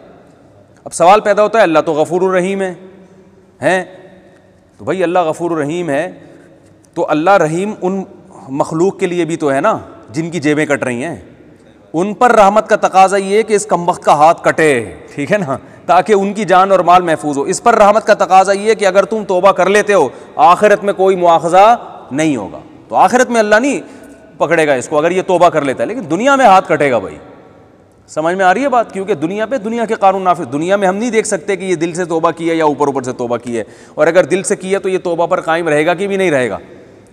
अब सवाल पैदा होता है अल्लाह तो गफ़ूर रहीम है हैं तो भाई अल्लाह गफ़ूर रहीम है तो अल्लाह रहीम उन मखलूक के लिए भी तो है ना जिनकी जेबें कट रही हैं उन पर रहमत का तकाजा ये कि इस कम का हाथ कटे ठीक है ना ताकि उनकी जान और माल महफूज हो इस पर रहमत का तकाजा ये कि अगर तुम तोबा कर लेते हो आखिरत में कोई मुआखजा नहीं होगा तो आखिरत में अल्लाह नहीं पकड़ेगा इसको अगर ये तोबा कर लेता है लेकिन दुनिया में हाथ कटेगा भाई समझ में आ रही है बात क्योंकि दुनिया पे दुनिया के कानून नाफिज दुनिया में हम नहीं देख सकते कि ये दिल से तोबा किया है या ऊपर ऊपर से तोबा की है और अगर दिल से किया है तो ये तोबा पर कायम रहेगा कि भी नहीं रहेगा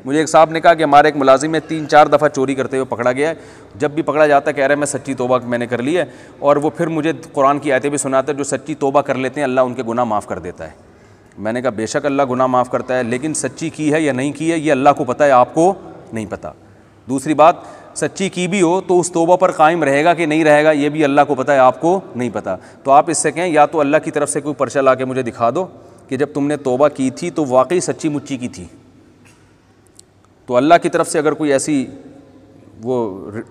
मुझे एक साहब ने कहा कि हमारे एक मुलाजिम है तीन चार दफ़ा चोरी करते हुए पकड़ा गया है जब भी पकड़ा जाता है कह रहे हैं मैं सच्ची तोबा मैंने कर ली है और वो फिर मुझे कुरान की आयतें भी सुनाते हैं जो सच्ची तोबा कर लेते हैं अल्लाह उनके गुनाह माफ़ कर देता है मैंने कहा बेशक अल्लाह गुनाह माफ़ करता है लेकिन सच्ची की है या नहीं की है ये अल्लाह को पता है आपको नहीं पता दूसरी बात सच्ची की भी हो तो उस तोबा पर कायम रहेगा कि नहीं रहेगा ये भी अल्लाह को पता है आपको नहीं पता तो आप इससे कहें या तो अल्लाह की तरफ से कोई पर्चा ला के मुझे दिखा दो कि जब तुमने तोबा की थी तो वाकई सच्ची मुच्ची की थी तो अल्लाह की तरफ से अगर कोई ऐसी वो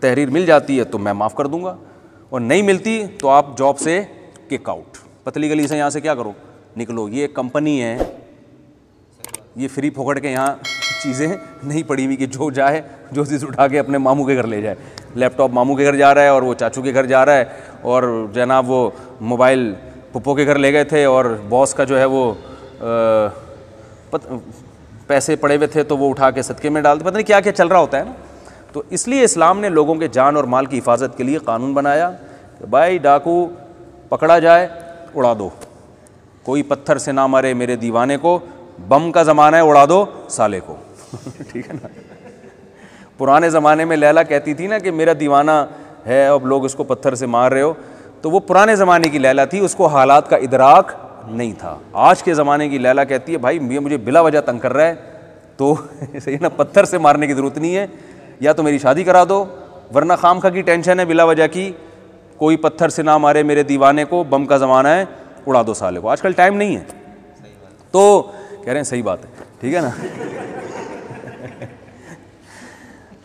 तहरीर मिल जाती है तो मैं माफ़ कर दूँगा और नहीं मिलती तो आप जॉब से किक आउट पतली गली से यहाँ से क्या करो निकलो ये कंपनी है ये फ्री फोकट के यहाँ चीज़ें नहीं पड़ी हुई कि जो जाए जो चीज़ उठा के अपने मामू के घर ले जाए लैपटॉप मामू के घर जा रहा है और वो चाचू के घर जा रहा है और जनाब वो मोबाइल पप्पो के घर ले गए थे और बॉस का जो है वो पत, पैसे पड़े हुए थे तो वो उठा के सदक़े में डालते पता नहीं क्या क्या चल रहा होता है ना तो इसलिए इस्लाम ने लोगों के जान और माल की हिफाजत के लिए कानून बनाया कि भाई डाकू पकड़ा जाए उड़ा दो कोई पत्थर से ना मारे मेरे दीवाने को बम का ज़माना है उड़ा दो साले को ठीक है ना पुराने ज़माने में लैला कहती थी ना कि मेरा दीवाना है अब लोग उसको पत्थर से मार रहे हो तो वो पुराने ज़माने की लैला थी उसको हालात का इदराक नहीं था आज के ज़माने की लैला कहती है भाई ये मुझे बिला वजह तंग कर रहा है तो सही ना पत्थर से मारने की ज़रूरत नहीं है या तो मेरी शादी करा दो वरना खाम खा की टेंशन है बिला वजह की कोई पत्थर से ना मारे मेरे दीवाने को बम का ज़माना है उड़ा दो साले को आजकल टाइम नहीं है तो कह रहे हैं सही बात है ठीक है ना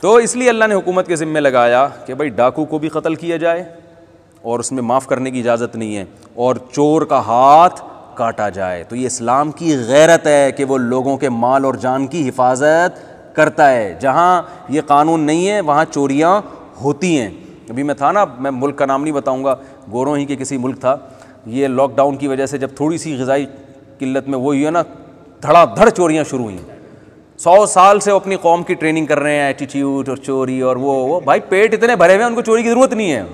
तो इसलिए अल्लाह ने हुकूमत के ज़िम्मे लगाया कि भाई डाकू को भी कत्ल किया जाए और उसमें माफ़ करने की इजाज़त नहीं है और चोर का हाथ काटा जाए तो ये इस्लाम की गैरत है कि वो लोगों के माल और जान की हिफाजत करता है जहाँ ये कानून नहीं है वहाँ चोरियाँ होती हैं अभी मैं था ना मैं मुल्क का नाम नहीं बताऊँगा गोरों ही के किसी मुल्क था ये लॉकडाउन की वजह से जब थोड़ी सी गज़ाई किल्लत में वो हुई है ना धड़ाधड़ चोरियाँ शुरू हुई सौ साल से वो अपनी कौम की ट्रेनिंग कर रहे हैं एटीट्यूड और चोरी और वो वो भाई पेट इतने भरे हुए हैं उनको चोरी की ज़रूरत नहीं है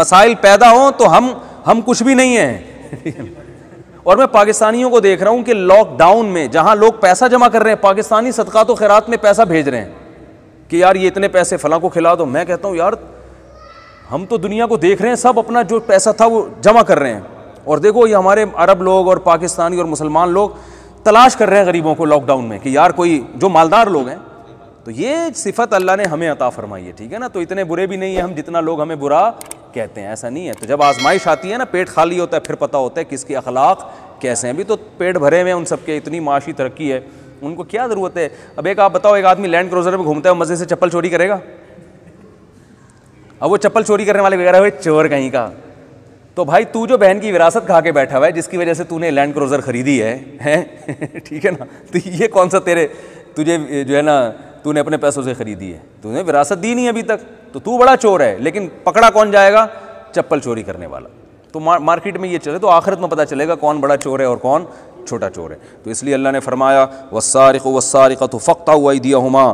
मसाइल पैदा हों तो हम हम कुछ भी नहीं हैं और मैं पाकिस्तानियों को देख रहा हूँ कि लॉकडाउन में जहाँ लोग पैसा जमा कर रहे हैं पाकिस्तानी सदकात तो खैरात में पैसा भेज रहे हैं कि यार ये इतने पैसे फला को खिला दो मैं कहता हूँ यार हम तो दुनिया को देख रहे हैं सब अपना जो पैसा था वो जमा कर रहे हैं और देखो ये हमारे अरब लोग और पाकिस्तानी और मुसलमान लोग तलाश कर रहे हैं गरीबों को लॉकडाउन में कि यार कोई जो मालदार लोग हैं तो ये सिफत अल्लाह ने हमें अता फरमाई है ठीक है ना तो इतने बुरे भी नहीं है हम जितना लोग हमें बुरा कहते हैं ऐसा नहीं है तो जब आजमाइश आती है ना पेट खाली होता है फिर पता होता है किसके अखलाक कैसे हैं अभी तो पेट भरे हुए हैं उन सबके इतनी माशी तरक्की है उनको क्या ज़रूरत है अब एक आप बताओ एक आदमी लैंड क्रोजर में घूमता है मज़े से चप्पल चोरी करेगा अब वो चप्पल चोरी करने वाले वगैरह हुए चोर कहीं का तो भाई तू जो बहन की विरासत खा के बैठा हुआ है जिसकी वजह से तूने लैंड क्रोज़र खरीदी है हैं ठीक है ना तो ये कौन सा तेरे तुझे जो है ना तूने अपने पैसों से खरीदी है तूने विरासत दी नहीं अभी तक तो तू बड़ा चोर है लेकिन पकड़ा कौन जाएगा चप्पल चोरी करने वाला तो मार्केट में ये चले तो आखिरत में पता चलेगा कौन बड़ा चोर है और कौन छोटा चोर है तो इसलिए अल्लाह ने फरमाया वसारिक वसारिक तो फ़क्ता हुआ दिया हुमा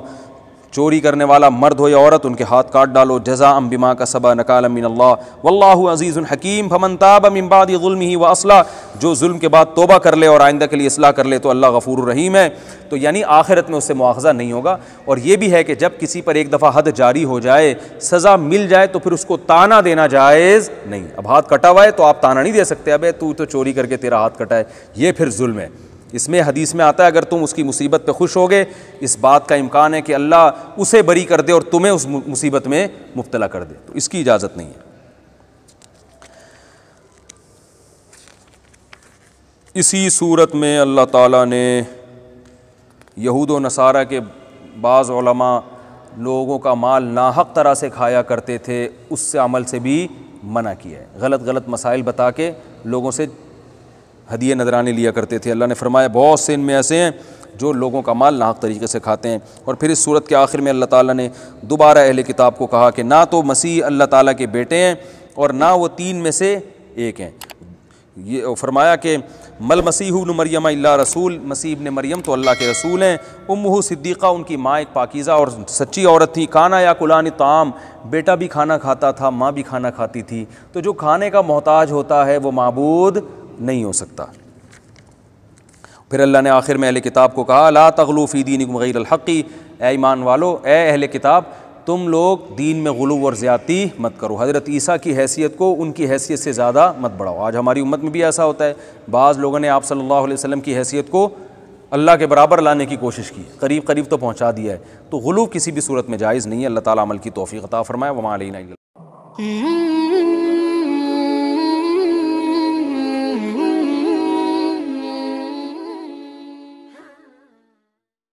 चोरी करने वाला मर्द हो या औरत उनके हाथ काट डालो जजा अम बिमा का सबा नकाल मिन अल्लाह वल्लाह अजीज़ हकीम फमन ताब अम्बाद ही व असला जो जुल्म के बाद तोबा कर ले और आइंदा के लिए असलाह कर ले तो अल्लाह गफूर रहीम है तो यानी आखिरत में उससे मुआवजा नहीं होगा और ये भी है कि जब किसी पर एक दफ़ा हद जारी हो जाए सज़ा मिल जाए तो फिर उसको ताना देना जायज़ नहीं अब हाथ कटा हुआ है तो आप ताना नहीं दे सकते अब तू तो चोरी करके तेरा हाथ कटा है ये फिर जुल्म है इसमें हदीस में आता है अगर तुम उसकी मुसीबत पे खुश हो गए इस बात का इम्कान है कि अल्लाह उसे बरी कर दे और तुम्हें उस मुसीबत में मुबतला कर दे तो इसकी इजाज़त नहीं है इसी सूरत में अल्लाह ताला ने यहूद व नसारा के बाज़ लोगों का माल नाहक तरह से खाया करते थे उससे अमल से भी मना किया है गलत गलत मसाइल बता के लोगों से हदिये नजराने लिया करते थे अल्लाह ने फरमाया बहुत से इनमें ऐसे हैं जो लोगों का माल नाहक तरीके से खाते हैं और फिर इस सूरत के आखिर में अल्लाह ताला ने दोबारा अहल किताब को कहा कि ना तो मसीह अल्लाह ताला के बेटे हैं और ना वो तीन में से एक हैं ये फरमाया कि मल मसीहन मरियम अल्ला रसूल मसीब ने मरियम तो अल्लाह के रसूल हैं उमू सिद्दीक़ा उनकी माँ एक पाकिज़ा और सच्ची औरत थी काना या कुलान ताम बेटा भी खाना खाता था माँ भी खाना खाती थी तो जो खाने का मोहताज होता है वो मबूद नहीं हो सकता फिर अल्लाह ने आखिर में अहले किताब को कहा ला तगलू फ़ी दीन गैरहक़ी ए ईमान वालो ए अहल किताब तुम लोग दीन में गलू और ज़्यादती मत करो हज़रत ईसा की हैसियत को उनकी हैसियत से ज़्यादा मत बढ़ाओ आज हमारी उम्मत में भी ऐसा होता है बाज़ लोगों ने आप सल्लल्लाहु अलैहि वसल्लम की हैसियत को अल्लाह के बराबर लाने की कोशिश की करीब करीब तो पहुँचा दिया है तो गुलू किसी भी सूरत में जायज़ नहीं है अल्लाह ताली अमल की तोफ़ी ख़ता फ़रमाए वहाँ